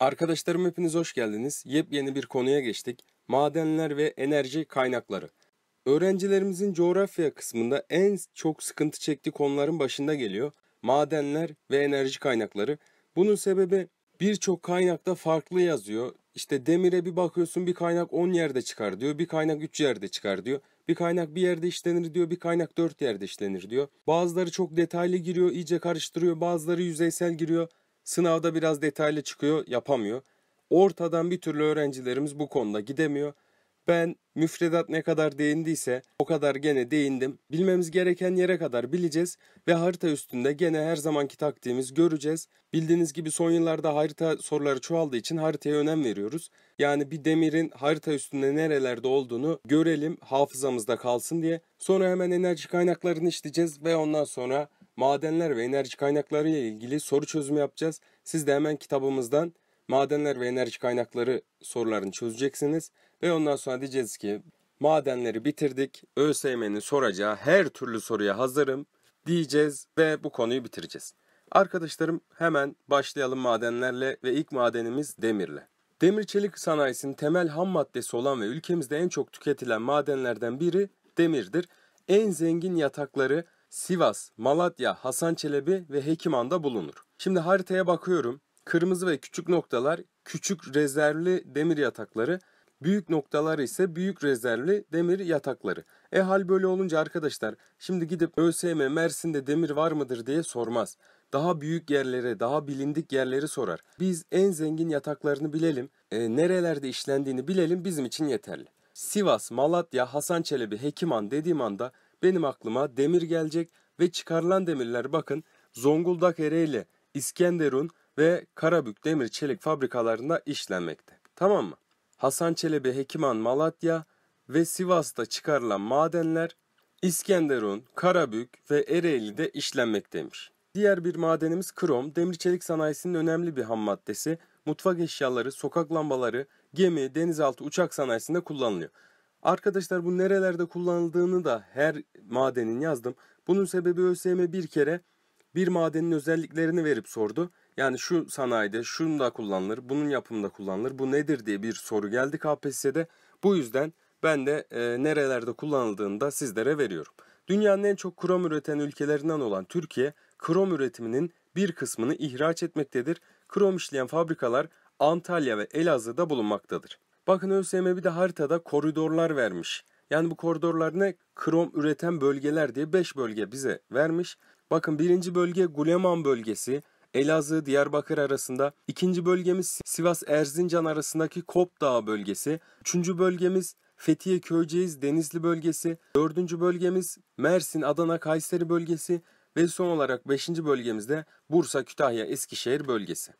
Arkadaşlarım hepiniz hoş geldiniz. Yepyeni bir konuya geçtik. Madenler ve enerji kaynakları. Öğrencilerimizin coğrafya kısmında en çok sıkıntı çektiği konuların başında geliyor. Madenler ve enerji kaynakları. Bunun sebebi birçok kaynakta farklı yazıyor. İşte demire bir bakıyorsun bir kaynak 10 yerde çıkar diyor. Bir kaynak 3 yerde çıkar diyor. Bir kaynak bir yerde işlenir diyor. Bir kaynak 4 yerde işlenir diyor. Bazıları çok detaylı giriyor, iyice karıştırıyor. Bazıları yüzeysel giriyor. Sınavda biraz detaylı çıkıyor, yapamıyor. Ortadan bir türlü öğrencilerimiz bu konuda gidemiyor. Ben müfredat ne kadar değindiyse o kadar gene değindim. Bilmemiz gereken yere kadar bileceğiz ve harita üstünde gene her zamanki taktiğimiz göreceğiz. Bildiğiniz gibi son yıllarda harita soruları çoğaldığı için haritaya önem veriyoruz. Yani bir demirin harita üstünde nerelerde olduğunu görelim hafızamızda kalsın diye. Sonra hemen enerji kaynaklarını işleyeceğiz ve ondan sonra madenler ve enerji kaynakları ile ilgili soru çözümü yapacağız. Siz de hemen kitabımızdan madenler ve enerji kaynakları sorularını çözeceksiniz. Ve ondan sonra diyeceğiz ki madenleri bitirdik. ÖSYM'nin soracağı her türlü soruya hazırım diyeceğiz ve bu konuyu bitireceğiz. Arkadaşlarım hemen başlayalım madenlerle ve ilk madenimiz demirle. Demir çelik sanayisinin temel ham maddesi olan ve ülkemizde en çok tüketilen madenlerden biri demirdir. En zengin yatakları Sivas, Malatya, Hasan Çelebi ve Hekiman'da bulunur. Şimdi haritaya bakıyorum. Kırmızı ve küçük noktalar küçük rezervli demir yatakları, büyük noktalar ise büyük rezervli demir yatakları. E hal böyle olunca arkadaşlar şimdi gidip ÖSYM Mersin'de demir var mıdır diye sormaz. Daha büyük yerlere, daha bilindik yerleri sorar. Biz en zengin yataklarını bilelim, e, nerelerde işlendiğini bilelim bizim için yeterli. Sivas, Malatya, Hasan Çelebi, Hekiman dediğim anda benim aklıma demir gelecek ve çıkarılan demirler bakın Zonguldak Ereğli, İskenderun ve Karabük demir çelik fabrikalarında işlenmekte. Tamam mı? Hasan Çelebi Hekiman Malatya ve Sivas'ta çıkarılan madenler İskenderun, Karabük ve Ereğli'de işlenmekteymiş. Diğer bir madenimiz krom, demir çelik sanayisinin önemli bir ham maddesi. Mutfak eşyaları, sokak lambaları, gemi, denizaltı, uçak sanayisinde kullanılıyor. Arkadaşlar bu nerelerde kullanıldığını da her madenin yazdım. Bunun sebebi ÖSYM bir kere bir madenin özelliklerini verip sordu. Yani şu sanayide şunda kullanılır, bunun yapımında kullanılır, bu nedir diye bir soru geldi KPSS'de. Bu yüzden ben de e, nerelerde kullanıldığını da sizlere veriyorum. Dünyanın en çok krom üreten ülkelerinden olan Türkiye, krom üretiminin bir kısmını ihraç etmektedir. Krom işleyen fabrikalar Antalya ve Elazığ'da bulunmaktadır. Bakın ÖSYM bir de haritada koridorlar vermiş. Yani bu koridorlar ne? Krom üreten bölgeler diye 5 bölge bize vermiş. Bakın birinci bölge Guleman bölgesi. Elazığ, Diyarbakır arasında. ikinci bölgemiz Sivas, Erzincan arasındaki Kop Dağı bölgesi. Üçüncü bölgemiz Fethiye, Köyceğiz, Denizli bölgesi. Dördüncü bölgemiz Mersin, Adana, Kayseri bölgesi. Ve son olarak beşinci bölgemizde Bursa, Kütahya, Eskişehir bölgesi.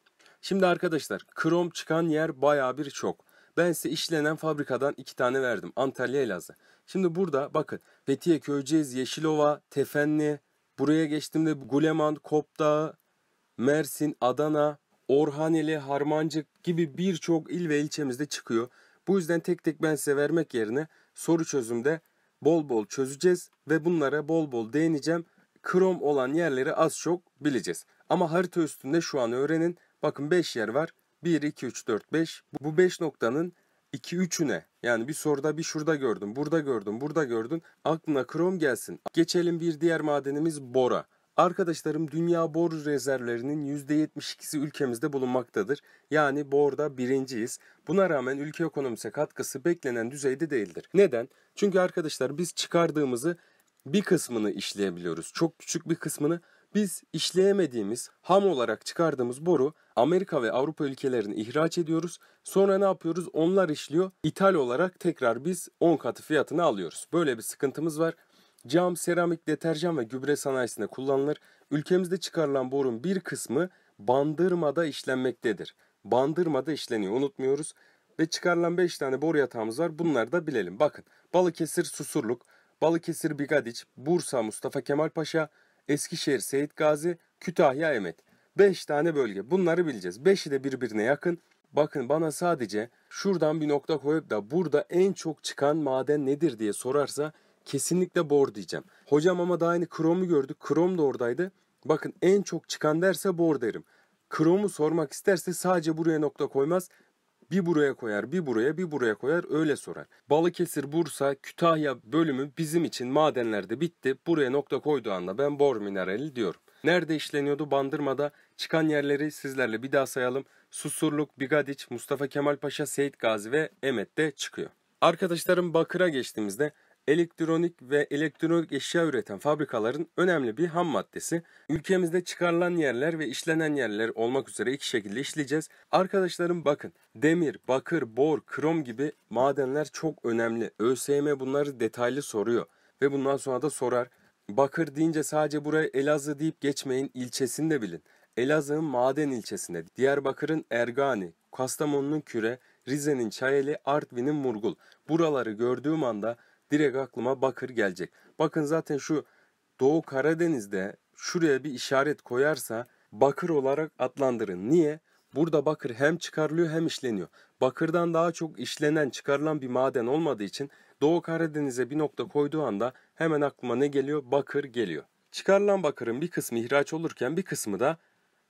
Şimdi arkadaşlar krom çıkan yer baya bir çok. Ben size işlenen fabrikadan iki tane verdim. Antalya Elazığ. Şimdi burada bakın Fethiye, Köyceğiz, Yeşilova, Tefenli. Buraya geçtiğimde Guleman, Kopdağı, Mersin, Adana, Orhaneli, Harmancık gibi birçok il ve ilçemizde çıkıyor. Bu yüzden tek tek ben size vermek yerine soru çözümde bol bol çözeceğiz ve bunlara bol bol değineceğim. Krom olan yerleri az çok bileceğiz. Ama harita üstünde şu an öğrenin. Bakın 5 yer var. 1, 2, 3, 4, 5. Bu 5 noktanın 2, 3'üne yani bir soruda bir şurada gördüm, burada gördüm, burada gördün. Aklına krom gelsin. Geçelim bir diğer madenimiz bora. Arkadaşlarım dünya bor rezervlerinin %72'si ülkemizde bulunmaktadır. Yani borda birinciyiz. Buna rağmen ülke ekonomisine katkısı beklenen düzeyde değildir. Neden? Çünkü arkadaşlar biz çıkardığımızı bir kısmını işleyebiliyoruz. Çok küçük bir kısmını biz işleyemediğimiz, ham olarak çıkardığımız boru Amerika ve Avrupa ülkelerine ihraç ediyoruz. Sonra ne yapıyoruz? Onlar işliyor. İthal olarak tekrar biz 10 katı fiyatını alıyoruz. Böyle bir sıkıntımız var. Cam, seramik, deterjan ve gübre sanayisinde kullanılır. Ülkemizde çıkarılan borun bir kısmı bandırmada işlenmektedir. Bandırmada işleniyor unutmuyoruz. Ve çıkarılan 5 tane boru yatağımız var. Bunları da bilelim. Bakın Balıkesir Susurluk, Balıkesir Bigadiç, Bursa Mustafa Kemal Paşa, Eskişehir Seyit Gazi, Kütahya Emet. 5 tane bölge. Bunları bileceğiz. 5'i de birbirine yakın. Bakın bana sadece şuradan bir nokta koyup da burada en çok çıkan maden nedir diye sorarsa kesinlikle bor diyeceğim. Hocam ama daha yeni kromu gördük. Krom da oradaydı. Bakın en çok çıkan derse bor derim. Kromu sormak isterse sadece buraya nokta koymaz. Bir buraya koyar, bir buraya, bir buraya koyar öyle sorar. Balıkesir, Bursa, Kütahya bölümü bizim için madenlerde bitti. Buraya nokta koyduğu anla ben bor minerali diyorum. Nerede işleniyordu? Bandırma'da. Çıkan yerleri sizlerle bir daha sayalım. Susurluk, Bigadiç, Mustafa Kemal Paşa, Seyit Gazi ve Emet'te çıkıyor. Arkadaşlarım Bakır'a geçtiğimizde elektronik ve elektronik eşya üreten fabrikaların önemli bir ham maddesi. Ülkemizde çıkarılan yerler ve işlenen yerler olmak üzere iki şekilde işleyeceğiz. Arkadaşlarım bakın demir, bakır, bor, krom gibi madenler çok önemli. ÖSYM bunları detaylı soruyor ve bundan sonra da sorar. Bakır deyince sadece buraya Elazığ deyip geçmeyin ilçesini de bilin. Elazığ'ın Maden ilçesinde, Diyarbakır'ın Ergani, Kastamonu'nun Küre, Rize'nin Çayeli, Artvin'in Murgul. Buraları gördüğüm anda direkt aklıma Bakır gelecek. Bakın zaten şu Doğu Karadeniz'de şuraya bir işaret koyarsa Bakır olarak adlandırın. Niye? Burada bakır hem çıkarılıyor hem işleniyor. Bakırdan daha çok işlenen, çıkarılan bir maden olmadığı için Doğu Karadeniz'e bir nokta koyduğu anda hemen aklıma ne geliyor? Bakır geliyor. Çıkarılan bakırın bir kısmı ihraç olurken bir kısmı da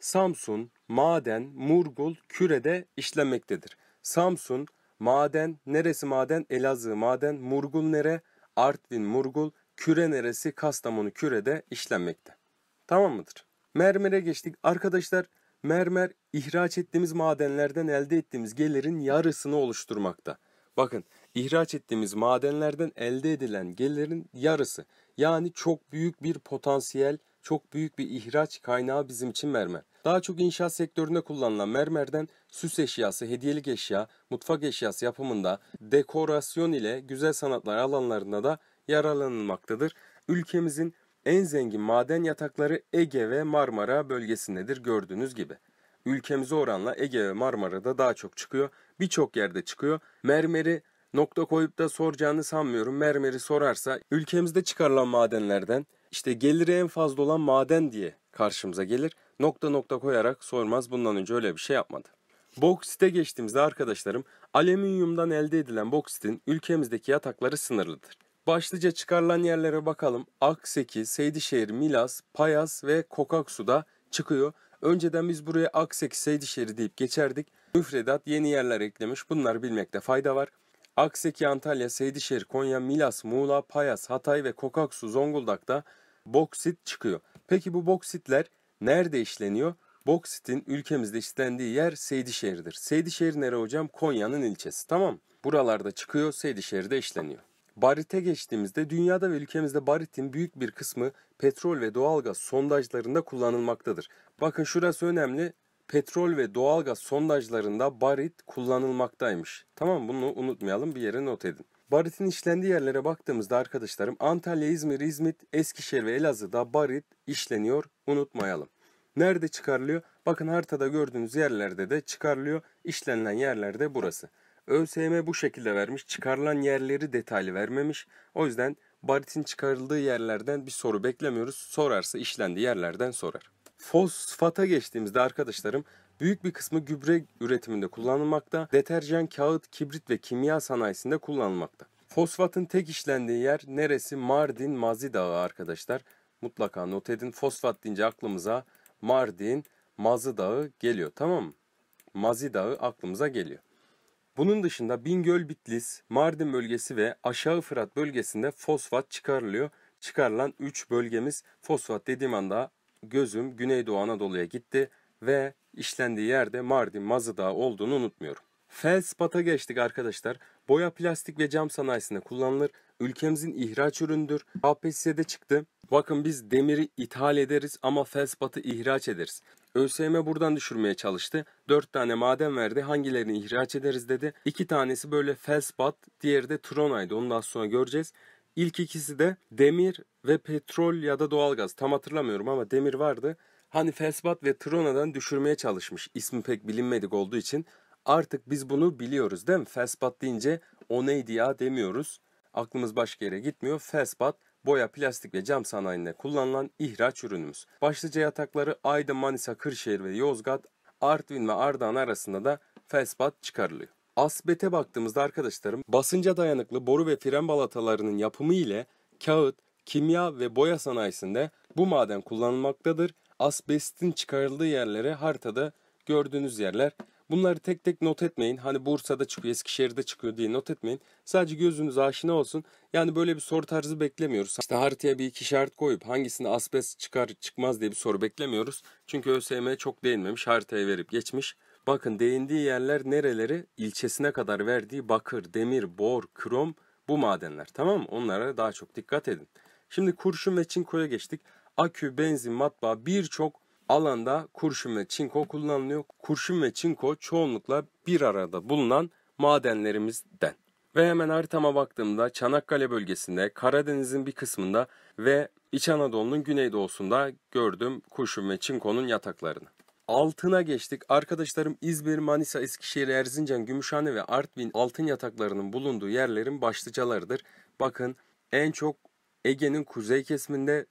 Samsun, Maden, Murgul, Küre'de işlenmektedir. Samsun, Maden, neresi maden? Elazığ maden, Murgul nere? Artvin, Murgul, küre neresi? Kastamonu kürede işlenmekte. Tamam mıdır? Mermere geçtik. Arkadaşlar mermer ihraç ettiğimiz madenlerden elde ettiğimiz gelirin yarısını oluşturmakta. Bakın ihraç ettiğimiz madenlerden elde edilen gelirin yarısı. Yani çok büyük bir potansiyel, çok büyük bir ihraç kaynağı bizim için mermer. Daha çok inşaat sektöründe kullanılan mermerden süs eşyası, hediyelik eşya, mutfak eşyası yapımında, dekorasyon ile güzel sanatlar alanlarında da yararlanılmaktadır. Ülkemizin en zengin maden yatakları Ege ve Marmara bölgesindedir gördüğünüz gibi. Ülkemize oranla Ege ve Marmara'da daha çok çıkıyor. Birçok yerde çıkıyor. Mermeri nokta koyup da soracağını sanmıyorum. Mermeri sorarsa ülkemizde çıkarılan madenlerden işte geliri en fazla olan maden diye karşımıza gelir nokta nokta koyarak sormaz bundan önce öyle bir şey yapmadı. Boksit’e geçtiğimizde arkadaşlarım alüminyumdan elde edilen boksitin ülkemizdeki yatakları sınırlıdır. Başlıca çıkarılan yerlere bakalım. Akseki, Seydişehir, Milas, Payas ve Kokaksu'da çıkıyor. Önceden biz buraya Akseki, Seydişehir deyip geçerdik. Müfredat yeni yerler eklemiş. Bunlar bilmekte fayda var. Akseki, Antalya, Seydişehir, Konya, Milas, Muğla, Payas, Hatay ve Kokaksu, Zonguldak'ta boksit çıkıyor. Peki bu boksitler Nerede işleniyor? Boksitin ülkemizde işlendiği yer Seydişehir'dir. Seydişehir nere hocam? Konya'nın ilçesi tamam Buralarda çıkıyor Seydişehir'de işleniyor. Barite geçtiğimizde dünyada ve ülkemizde baritin büyük bir kısmı petrol ve doğalgaz sondajlarında kullanılmaktadır. Bakın şurası önemli. Petrol ve doğalgaz sondajlarında barit kullanılmaktaymış. Tamam bunu unutmayalım bir yere not edin. Baritin işlendiği yerlere baktığımızda arkadaşlarım Antalya, İzmir, İzmit, Eskişehir ve Elazığ'da barit işleniyor unutmayalım. Nerede çıkarılıyor? Bakın haritada gördüğünüz yerlerde de çıkarılıyor. İşlenilen yerlerde burası. ÖSYM bu şekilde vermiş. Çıkarılan yerleri detaylı vermemiş. O yüzden baritin çıkarıldığı yerlerden bir soru beklemiyoruz. Sorarsa işlendiği yerlerden sorar. Fosfata geçtiğimizde arkadaşlarım Büyük bir kısmı gübre üretiminde kullanılmakta, deterjan, kağıt, kibrit ve kimya sanayisinde kullanılmakta. Fosfatın tek işlendiği yer neresi? Mardin Mazi Dağı arkadaşlar. Mutlaka not edin. Fosfat deyince aklımıza Mardin Mazı Dağı geliyor tamam mı? Mazi Dağı aklımıza geliyor. Bunun dışında Bingöl Bitlis, Mardin bölgesi ve Aşağı Fırat bölgesinde fosfat çıkarılıyor. Çıkarılan 3 bölgemiz fosfat dediğim anda gözüm Güneydoğu Anadolu'ya gitti ve işlendiği yerde Mardin Mazıdağ olduğunu unutmuyorum. Felspat'a geçtik arkadaşlar. Boya, plastik ve cam sanayisinde kullanılır. Ülkemizin ihraç ürünüdür. KPSS'de çıktı. Bakın biz demiri ithal ederiz ama felspatı ihraç ederiz. ÖSYM buradan düşürmeye çalıştı. 4 tane maden verdi. Hangilerini ihraç ederiz dedi. 2 tanesi böyle felspat, diğeri de tronaydı. Onu daha sonra göreceğiz. İlk ikisi de demir ve petrol ya da doğalgaz. Tam hatırlamıyorum ama demir vardı. Hani Fesbat ve Trona'dan düşürmeye çalışmış. İsmi pek bilinmedik olduğu için artık biz bunu biliyoruz değil mi? Fesbat deyince o neydi ya demiyoruz. Aklımız başka yere gitmiyor. Fesbat boya, plastik ve cam sanayinde kullanılan ihraç ürünümüz. Başlıca yatakları Aydın, Manisa, Kırşehir ve Yozgat, Artvin ve Ardahan arasında da Fesbat çıkarılıyor. Asbete baktığımızda arkadaşlarım basınca dayanıklı boru ve fren balatalarının yapımı ile kağıt, kimya ve boya sanayisinde bu maden kullanılmaktadır asbestin çıkarıldığı yerlere haritada gördüğünüz yerler. Bunları tek tek not etmeyin. Hani Bursa'da çıkıyor, Eskişehir'de çıkıyor diye not etmeyin. Sadece gözünüz aşina olsun. Yani böyle bir soru tarzı beklemiyoruz. İşte haritaya bir iki şart koyup hangisinde asbest çıkar çıkmaz diye bir soru beklemiyoruz. Çünkü ÖSYM çok değinmemiş, haritaya verip geçmiş. Bakın değindiği yerler nereleri? ilçesine kadar verdiği bakır, demir, bor, krom bu madenler. Tamam mı? Onlara daha çok dikkat edin. Şimdi kurşun ve çinkoya geçtik akü, benzin, matbaa birçok alanda kurşun ve çinko kullanılıyor. Kurşun ve çinko çoğunlukla bir arada bulunan madenlerimizden. Ve hemen haritama baktığımda Çanakkale bölgesinde, Karadeniz'in bir kısmında ve İç Anadolu'nun güneydoğusunda gördüm kurşun ve çinkonun yataklarını. Altına geçtik. Arkadaşlarım İzmir, Manisa, Eskişehir, Erzincan, Gümüşhane ve Artvin altın yataklarının bulunduğu yerlerin başlıcalarıdır. Bakın en çok Ege'nin kuzey kesiminde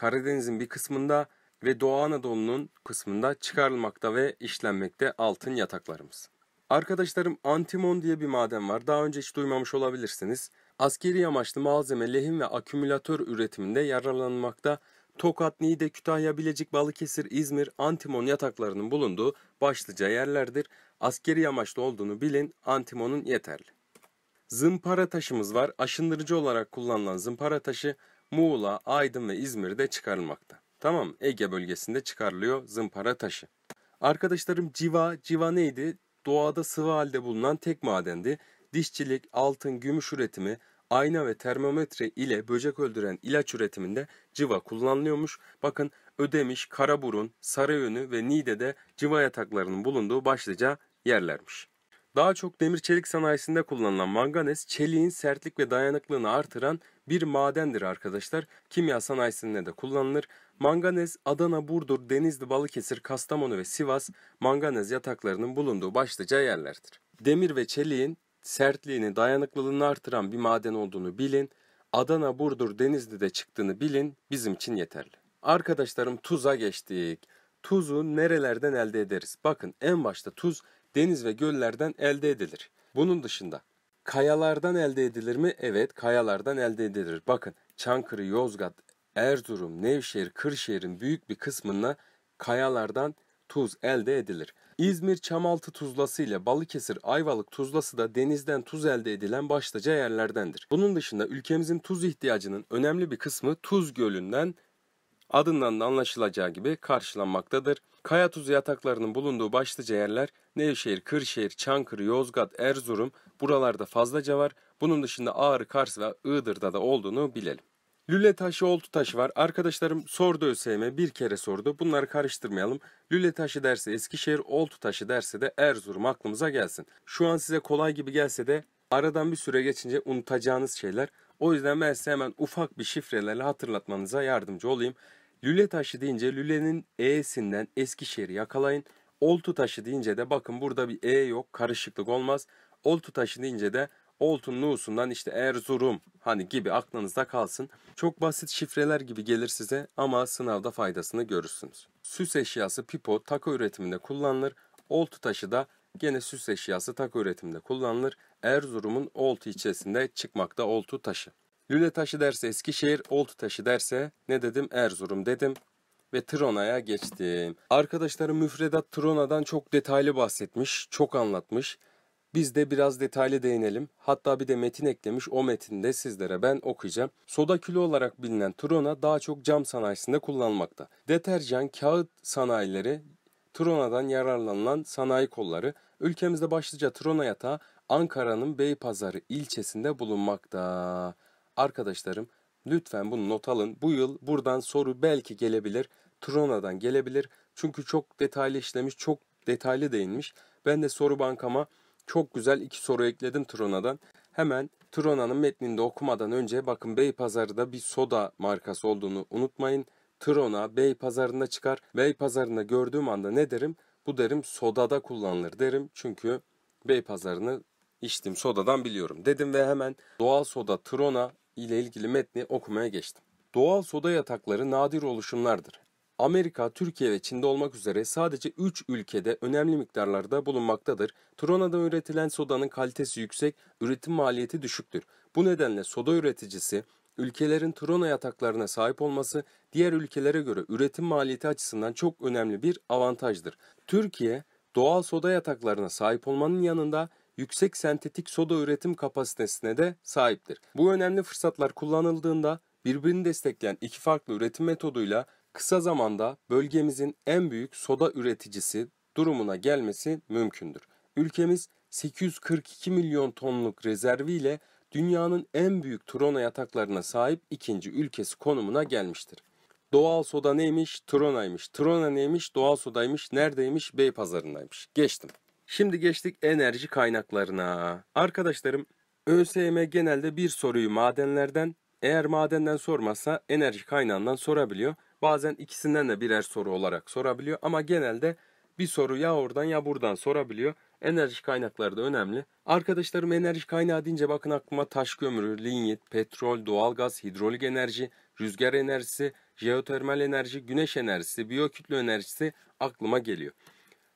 Karadeniz'in bir kısmında ve Doğu Anadolu'nun kısmında çıkarılmakta ve işlenmekte altın yataklarımız. Arkadaşlarım antimon diye bir maden var. Daha önce hiç duymamış olabilirsiniz. Askeri amaçlı malzeme, lehim ve akümülatör üretiminde yararlanmakta. Tokat, Niğde, Kütahya, Bilecik, Balıkesir, İzmir antimon yataklarının bulunduğu başlıca yerlerdir. Askeri amaçlı olduğunu bilin, antimonun yeterli. Zımpara taşımız var. Aşındırıcı olarak kullanılan zımpara taşı Muğla, Aydın ve İzmir'de çıkarılmakta. Tamam Ege bölgesinde çıkarılıyor zımpara taşı. Arkadaşlarım civa, civa neydi? Doğada sıvı halde bulunan tek madendi. Dişçilik, altın, gümüş üretimi, ayna ve termometre ile böcek öldüren ilaç üretiminde civa kullanılıyormuş. Bakın Ödemiş, Karaburun, Sarıyönü ve Nide'de civa yataklarının bulunduğu başlıca yerlermiş. Daha çok demir çelik sanayisinde kullanılan manganez, çeliğin sertlik ve dayanıklılığını artıran bir madendir arkadaşlar. Kimya sanayisinde de kullanılır. Manganez, Adana, Burdur, Denizli, Balıkesir, Kastamonu ve Sivas manganez yataklarının bulunduğu başlıca yerlerdir. Demir ve çeliğin sertliğini, dayanıklılığını artıran bir maden olduğunu bilin. Adana, Burdur, Denizli'de çıktığını bilin. Bizim için yeterli. Arkadaşlarım tuza geçtik. Tuzu nerelerden elde ederiz? Bakın en başta tuz deniz ve göllerden elde edilir. Bunun dışında kayalardan elde edilir mi? Evet kayalardan elde edilir. Bakın Çankırı, Yozgat, Erzurum, Nevşehir, Kırşehir'in büyük bir kısmında kayalardan tuz elde edilir. İzmir Çamaltı tuzlası ile Balıkesir Ayvalık tuzlası da denizden tuz elde edilen başlıca yerlerdendir. Bunun dışında ülkemizin tuz ihtiyacının önemli bir kısmı Tuz Gölü'nden adından da anlaşılacağı gibi karşılanmaktadır. Kaya tuzu yataklarının bulunduğu başlıca yerler Nevşehir, Kırşehir, Çankırı, Yozgat, Erzurum buralarda fazlaca var. Bunun dışında Ağrı, Kars ve Iğdır'da da olduğunu bilelim. Lüle taşı, oltu taşı var. Arkadaşlarım sordu ÖSYM bir kere sordu. Bunları karıştırmayalım. Lüle taşı derse Eskişehir, oltu taşı derse de Erzurum aklımıza gelsin. Şu an size kolay gibi gelse de aradan bir süre geçince unutacağınız şeyler. O yüzden ben size hemen ufak bir şifrelerle hatırlatmanıza yardımcı olayım. Lüle taşı deyince lülenin e'sinden Eskişehir'i yakalayın. Oltu taşı deyince de bakın burada bir e yok karışıklık olmaz. Oltu taşı deyince de Oltun Nusun'dan işte Erzurum hani gibi aklınızda kalsın. Çok basit şifreler gibi gelir size ama sınavda faydasını görürsünüz. Süs eşyası pipo takı üretiminde kullanılır. Oltu taşı da gene süs eşyası takı üretiminde kullanılır. Erzurum'un Oltu ilçesinde çıkmakta oltu taşı. Lüle taşı derse Eskişehir, Oltu taşı derse ne dedim? Erzurum dedim ve Trona'ya geçtim. Arkadaşlarım müfredat Trona'dan çok detaylı bahsetmiş, çok anlatmış. Biz de biraz detaylı değinelim. Hatta bir de metin eklemiş. O de sizlere ben okuyacağım. Soda külü olarak bilinen Trona daha çok cam sanayisinde kullanılmakta. Deterjan, kağıt sanayileri, Trona'dan yararlanılan sanayi kolları ülkemizde başlıca Trona yatağı Ankara'nın Beypazarı ilçesinde bulunmakta. Arkadaşlarım lütfen bunu not alın. Bu yıl buradan soru belki gelebilir. Trona'dan gelebilir. Çünkü çok detaylı işlemiş, çok detaylı değinmiş. Ben de soru bankama çok güzel iki soru ekledim Trona'dan. Hemen Trona'nın metninde okumadan önce bakın Beypazarı'da bir soda markası olduğunu unutmayın. Trona Bey Beypazarı'nda çıkar. Bey Beypazarı'nda gördüğüm anda ne derim? Bu derim sodada kullanılır derim. Çünkü Bey Pazarını içtim sodadan biliyorum dedim ve hemen doğal soda Trona ile ilgili metni okumaya geçtim. Doğal soda yatakları nadir oluşumlardır. Amerika, Türkiye ve Çin'de olmak üzere sadece 3 ülkede önemli miktarlarda bulunmaktadır. Trona'da üretilen sodanın kalitesi yüksek, üretim maliyeti düşüktür. Bu nedenle soda üreticisi ülkelerin Trona yataklarına sahip olması diğer ülkelere göre üretim maliyeti açısından çok önemli bir avantajdır. Türkiye doğal soda yataklarına sahip olmanın yanında yüksek sentetik soda üretim kapasitesine de sahiptir. Bu önemli fırsatlar kullanıldığında birbirini destekleyen iki farklı üretim metoduyla kısa zamanda bölgemizin en büyük soda üreticisi durumuna gelmesi mümkündür. Ülkemiz 842 milyon tonluk rezerviyle dünyanın en büyük Trona yataklarına sahip ikinci ülkesi konumuna gelmiştir. Doğal soda neymiş? Trona'ymış. Trona neymiş? Doğal sodaymış. Neredeymiş? Beypazarı'ndaymış. Geçtim. Şimdi geçtik enerji kaynaklarına. Arkadaşlarım ÖSYM genelde bir soruyu madenlerden, eğer madenden sormazsa enerji kaynağından sorabiliyor. Bazen ikisinden de birer soru olarak sorabiliyor ama genelde bir soru ya oradan ya buradan sorabiliyor. Enerji kaynakları da önemli. Arkadaşlarım enerji kaynağı deyince bakın aklıma taş kömürü, linyit, petrol, doğalgaz, hidrolik enerji, rüzgar enerjisi, jeotermal enerji, güneş enerjisi, biyokütle enerjisi aklıma geliyor.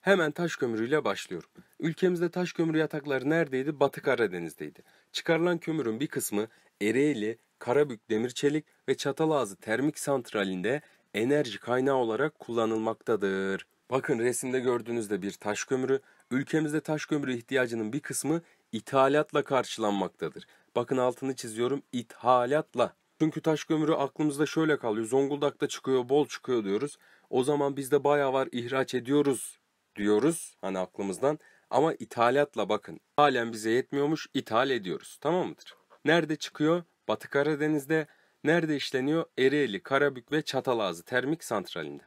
Hemen taş kömürüyle başlıyorum. Ülkemizde taş kömürü yatakları neredeydi? Batı Karadeniz'deydi. Çıkarılan kömürün bir kısmı Ereğli, Karabük Demir Çelik ve Çatalazı Termik Santrali'nde enerji kaynağı olarak kullanılmaktadır. Bakın resimde gördüğünüzde bir taş kömürü. Ülkemizde taş kömürü ihtiyacının bir kısmı ithalatla karşılanmaktadır. Bakın altını çiziyorum ithalatla. Çünkü taş kömürü aklımızda şöyle kalıyor. Zonguldak'ta çıkıyor, bol çıkıyor diyoruz. O zaman bizde bayağı var ihraç ediyoruz diyoruz hani aklımızdan ama ithalatla bakın. Halen bize yetmiyormuş ithal ediyoruz tamam mıdır? Nerede çıkıyor? Batı Karadeniz'de. Nerede işleniyor? Ereğli, Karabük ve Çatalazı termik santralinde.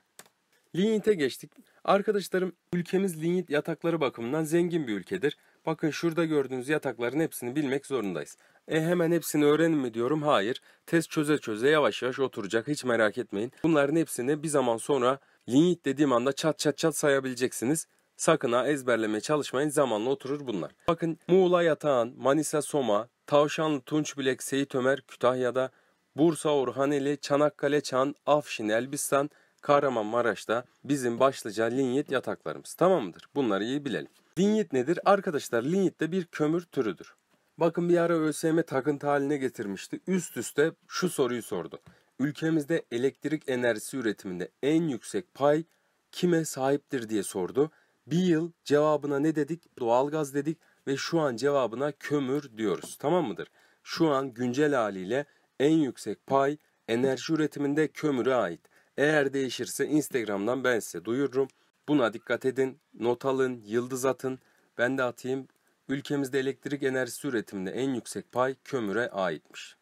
Linyit'e geçtik. Arkadaşlarım ülkemiz linyit yatakları bakımından zengin bir ülkedir. Bakın şurada gördüğünüz yatakların hepsini bilmek zorundayız. E hemen hepsini öğrenin mi diyorum? Hayır. Test çöze çöze yavaş yavaş oturacak hiç merak etmeyin. Bunların hepsini bir zaman sonra Linyit dediğim anda çat çat çat sayabileceksiniz. Sakın ha ezberlemeye çalışmayın zamanla oturur bunlar. Bakın Muğla Yatağan, Manisa Soma, Tavşanlı Tunçbilek, Seyit Ömer Kütahya'da, Bursa Orhaneli, Çanakkale Çan, Afşin Elbistan, Kahramanmaraş'ta bizim başlıca linyit yataklarımız tamam mıdır? Bunları iyi bilelim. Linyit nedir? Arkadaşlar Linyit de bir kömür türüdür. Bakın bir ara ÖSYM takıntı haline getirmişti. Üst üste şu soruyu sordu ülkemizde elektrik enerjisi üretiminde en yüksek pay kime sahiptir diye sordu. Bir yıl cevabına ne dedik? Doğalgaz dedik ve şu an cevabına kömür diyoruz. Tamam mıdır? Şu an güncel haliyle en yüksek pay enerji üretiminde kömüre ait. Eğer değişirse Instagram'dan ben size duyururum. Buna dikkat edin. Not alın, yıldız atın. Ben de atayım. Ülkemizde elektrik enerjisi üretiminde en yüksek pay kömüre aitmiş.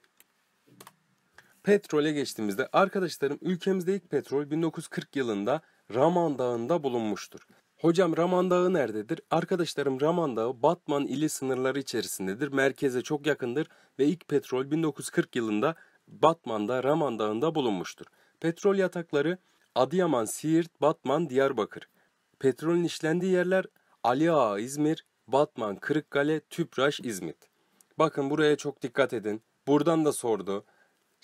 Petrole geçtiğimizde arkadaşlarım ülkemizde ilk petrol 1940 yılında Raman Dağı'nda bulunmuştur. Hocam Raman Dağı nerededir? Arkadaşlarım Raman Dağı Batman ili sınırları içerisindedir. Merkeze çok yakındır ve ilk petrol 1940 yılında Batman'da Raman Dağı'nda bulunmuştur. Petrol yatakları Adıyaman, Siirt, Batman, Diyarbakır. Petrolün işlendiği yerler Ali Ağa, İzmir, Batman, Kırıkkale, Tüpraş, İzmit. Bakın buraya çok dikkat edin. Buradan da sordu.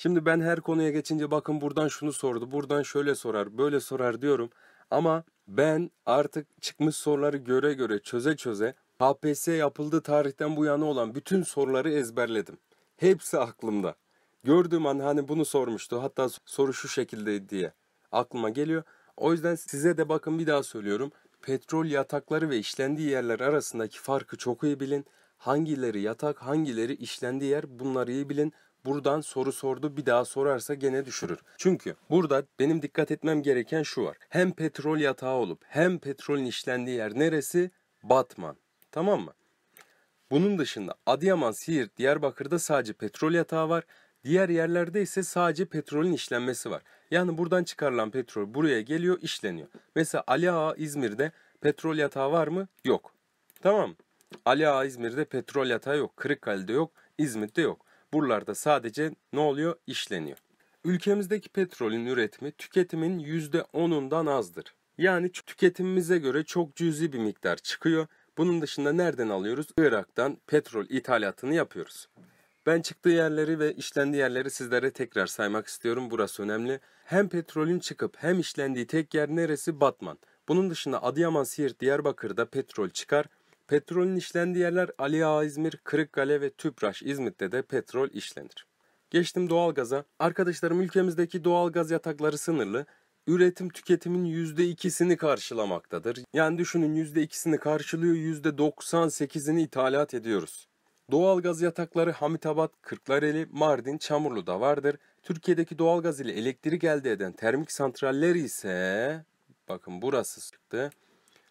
Şimdi ben her konuya geçince bakın buradan şunu sordu, buradan şöyle sorar, böyle sorar diyorum. Ama ben artık çıkmış soruları göre göre çöze çöze HPS yapıldığı tarihten bu yana olan bütün soruları ezberledim. Hepsi aklımda. Gördüğüm an hani bunu sormuştu. Hatta soru şu şekilde diye aklıma geliyor. O yüzden size de bakın bir daha söylüyorum. Petrol yatakları ve işlendiği yerler arasındaki farkı çok iyi bilin. Hangileri yatak, hangileri işlendiği yer bunları iyi bilin buradan soru sordu bir daha sorarsa gene düşürür. Çünkü burada benim dikkat etmem gereken şu var. Hem petrol yatağı olup hem petrolün işlendiği yer neresi? Batman. Tamam mı? Bunun dışında Adıyaman, Siirt, Diyarbakır'da sadece petrol yatağı var. Diğer yerlerde ise sadece petrolün işlenmesi var. Yani buradan çıkarılan petrol buraya geliyor, işleniyor. Mesela Ali Ağa İzmir'de petrol yatağı var mı? Yok. Tamam. Ali Ağa İzmir'de petrol yatağı yok. Kırıkkale'de yok. İzmit'te yok. Buralarda sadece ne oluyor? İşleniyor. Ülkemizdeki petrolün üretimi tüketimin %10'undan azdır. Yani tüketimimize göre çok cüzi bir miktar çıkıyor. Bunun dışında nereden alıyoruz? Irak'tan petrol ithalatını yapıyoruz. Ben çıktığı yerleri ve işlendiği yerleri sizlere tekrar saymak istiyorum. Burası önemli. Hem petrolün çıkıp hem işlendiği tek yer neresi? Batman. Bunun dışında Adıyaman, Siirt, Diyarbakır'da petrol çıkar. Petrolün işlendiği yerler Ali Ağa İzmir, Kırıkkale ve Tüpraş İzmit'te de petrol işlenir. Geçtim doğalgaza. Arkadaşlarım ülkemizdeki doğalgaz yatakları sınırlı. Üretim tüketimin %2'sini karşılamaktadır. Yani düşünün %2'sini karşılıyor, %98'ini ithalat ediyoruz. Doğalgaz yatakları Hamitabat, Kırklareli, Mardin, Çamurlu'da vardır. Türkiye'deki doğalgaz ile elektrik elde eden termik santraller ise bakın burası çıktı.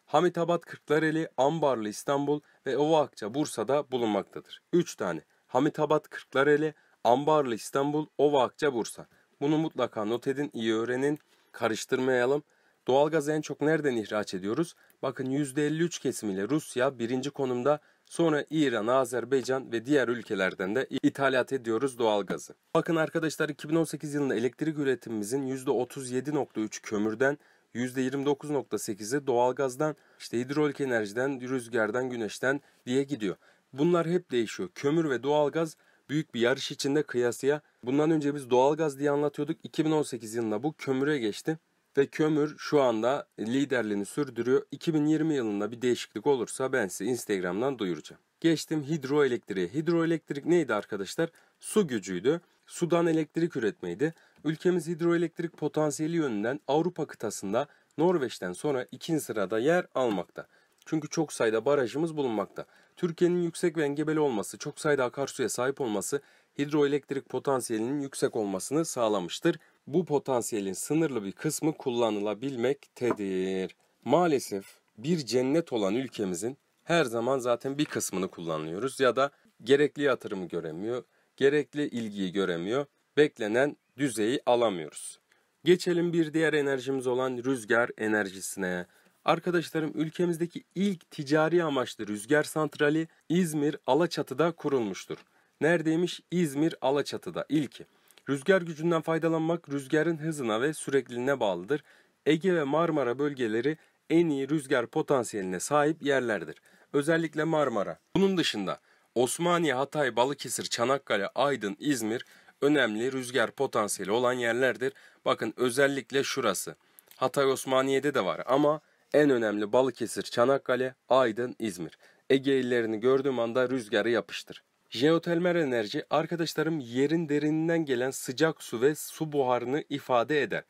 Hamitabat, Kırklareli, Ambarlı, İstanbul ve Ova Akça Bursa'da bulunmaktadır. 3 tane. Hamitabat, Kırklareli, Ambarlı, İstanbul, Ova Akça Bursa. Bunu mutlaka not edin, iyi öğrenin, karıştırmayalım. Doğalgaz en çok nereden ihraç ediyoruz? Bakın %53 kesimiyle Rusya birinci konumda sonra İran, Azerbaycan ve diğer ülkelerden de ithalat ediyoruz doğalgazı. Bakın arkadaşlar 2018 yılında elektrik üretimimizin %37.3 kömürden, %29.8'i doğalgazdan, işte hidrolik enerjiden, rüzgardan, güneşten diye gidiyor. Bunlar hep değişiyor. Kömür ve doğalgaz büyük bir yarış içinde kıyasıya. Bundan önce biz doğalgaz diye anlatıyorduk. 2018 yılında bu kömüre geçti ve kömür şu anda liderliğini sürdürüyor. 2020 yılında bir değişiklik olursa ben size Instagram'dan duyuracağım. Geçtim hidroelektriğe. Hidroelektrik neydi arkadaşlar? Su gücüydü. Sudan elektrik üretmeydi. Ülkemiz hidroelektrik potansiyeli yönünden Avrupa kıtasında Norveç'ten sonra ikinci sırada yer almakta. Çünkü çok sayıda barajımız bulunmakta. Türkiye'nin yüksek ve engebeli olması, çok sayıda akarsuya sahip olması hidroelektrik potansiyelinin yüksek olmasını sağlamıştır. Bu potansiyelin sınırlı bir kısmı kullanılabilmektedir. Maalesef bir cennet olan ülkemizin her zaman zaten bir kısmını kullanıyoruz ya da gerekli yatırımı göremiyor, gerekli ilgiyi göremiyor. Beklenen düzeyi alamıyoruz. Geçelim bir diğer enerjimiz olan rüzgar enerjisine. Arkadaşlarım ülkemizdeki ilk ticari amaçlı rüzgar santrali İzmir Alaçatı'da kurulmuştur. Neredeymiş? İzmir Alaçatı'da ilki. Rüzgar gücünden faydalanmak rüzgarın hızına ve sürekliliğine bağlıdır. Ege ve Marmara bölgeleri en iyi rüzgar potansiyeline sahip yerlerdir. Özellikle Marmara. Bunun dışında Osmaniye, Hatay, Balıkesir, Çanakkale, Aydın, İzmir önemli rüzgar potansiyeli olan yerlerdir. Bakın özellikle şurası. Hatay Osmaniye'de de var ama en önemli Balıkesir, Çanakkale, Aydın, İzmir. Ege illerini gördüğüm anda rüzgarı yapıştır. Jeotermal enerji arkadaşlarım yerin derininden gelen sıcak su ve su buharını ifade eder.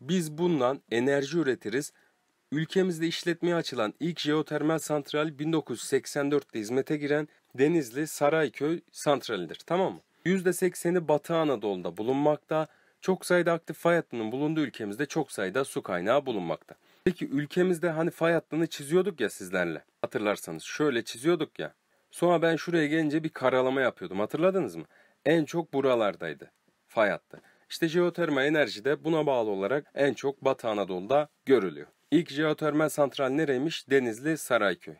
Biz bundan enerji üretiriz. Ülkemizde işletmeye açılan ilk jeotermal santral 1984'te hizmete giren Denizli Sarayköy santralidir. Tamam mı? %80'i Batı Anadolu'da bulunmakta, çok sayıda aktif fay hattının bulunduğu ülkemizde çok sayıda su kaynağı bulunmakta. Peki ülkemizde hani fay hattını çiziyorduk ya sizlerle. Hatırlarsanız şöyle çiziyorduk ya. Sonra ben şuraya gelince bir karalama yapıyordum. Hatırladınız mı? En çok buralardaydı fay hattı. İşte jeotermal enerji de buna bağlı olarak en çok Batı Anadolu'da görülüyor. İlk jeotermal santral nereymiş? Denizli Sarayköy.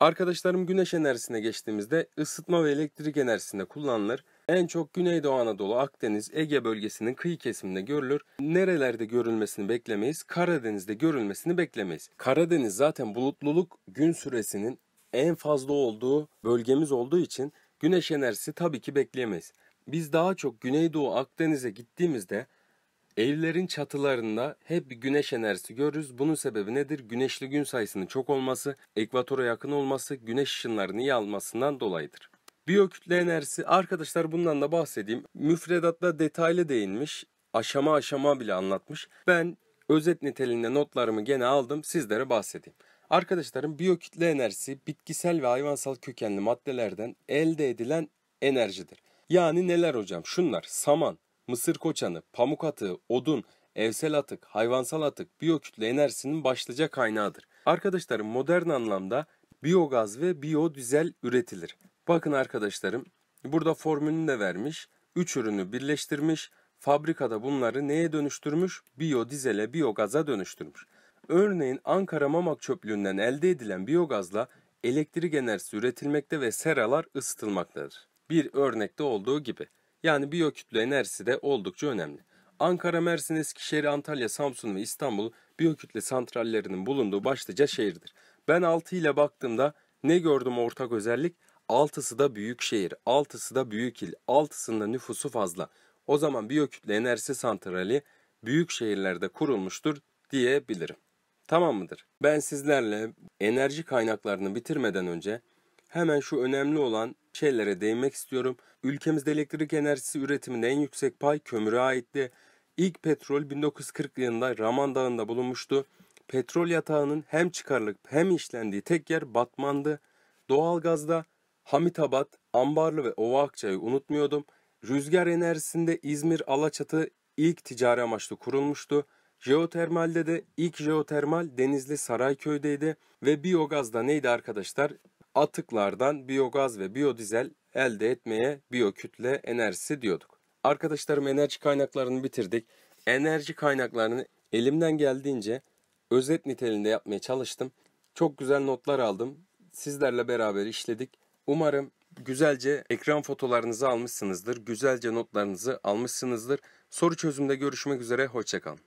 Arkadaşlarım güneş enerjisine geçtiğimizde ısıtma ve elektrik enerjisinde kullanılır. En çok Güneydoğu Anadolu, Akdeniz, Ege bölgesinin kıyı kesiminde görülür. Nerelerde görülmesini beklemeyiz? Karadeniz'de görülmesini beklemeyiz. Karadeniz zaten bulutluluk gün süresinin en fazla olduğu bölgemiz olduğu için güneş enerjisi tabii ki bekleyemeyiz. Biz daha çok Güneydoğu Akdeniz'e gittiğimizde Evlerin çatılarında hep bir güneş enerjisi görürüz. Bunun sebebi nedir? Güneşli gün sayısının çok olması, ekvatora yakın olması, güneş ışınlarını iyi almasından dolayıdır. Biyokütle enerjisi arkadaşlar bundan da bahsedeyim. Müfredatta detaylı değinmiş. Aşama aşama bile anlatmış. Ben özet niteliğinde notlarımı gene aldım sizlere bahsedeyim. Arkadaşlarım biyokütle enerjisi bitkisel ve hayvansal kökenli maddelerden elde edilen enerjidir. Yani neler hocam? Şunlar saman, mısır koçanı, pamuk atığı, odun, evsel atık, hayvansal atık biyokütle enerjisinin başlıca kaynağıdır. Arkadaşlarım modern anlamda biyogaz ve biyodüzel üretilir. Bakın arkadaşlarım, burada formülünü de vermiş. Üç ürünü birleştirmiş, fabrikada bunları neye dönüştürmüş? Biyodizele, biyogaza dönüştürmüş. Örneğin Ankara mamak çöplüğünden elde edilen biyogazla elektrik enerjisi üretilmekte ve seralar ısıtılmaktadır. Bir örnekte olduğu gibi. Yani biyokütle enerjisi de oldukça önemli. Ankara, Mersin, Eskişehir, Antalya, Samsun ve İstanbul biyokütle santrallerinin bulunduğu başlıca şehirdir. Ben 6 ile baktığımda ne gördüm ortak özellik? Altısı da büyük şehir, altısı da büyük il, altısında nüfusu fazla. O zaman biyokütle enerji santrali büyük şehirlerde kurulmuştur diyebilirim. Tamam mıdır? Ben sizlerle enerji kaynaklarını bitirmeden önce hemen şu önemli olan şeylere değinmek istiyorum. Ülkemizde elektrik enerjisi üretiminde en yüksek pay kömüre aitti. İlk petrol 1940 yılında Raman Dağı'nda bulunmuştu. Petrol yatağının hem çıkarılıp hem işlendiği tek yer Batman'dı. Doğalgazda Hamitabat, Ambarlı ve Ova Akçay'ı unutmuyordum. Rüzgar enerjisinde İzmir Alaçatı ilk ticari amaçlı kurulmuştu. Jeotermalde de ilk jeotermal Denizli Sarayköy'deydi ve biyogazda neydi arkadaşlar? Atıklardan biyogaz ve biyodizel elde etmeye biyokütle enerjisi diyorduk. Arkadaşlarım enerji kaynaklarını bitirdik. Enerji kaynaklarını elimden geldiğince özet niteliğinde yapmaya çalıştım. Çok güzel notlar aldım. Sizlerle beraber işledik. Umarım güzelce ekran fotolarınızı almışsınızdır, güzelce notlarınızı almışsınızdır. Soru çözümde görüşmek üzere, hoşçakalın.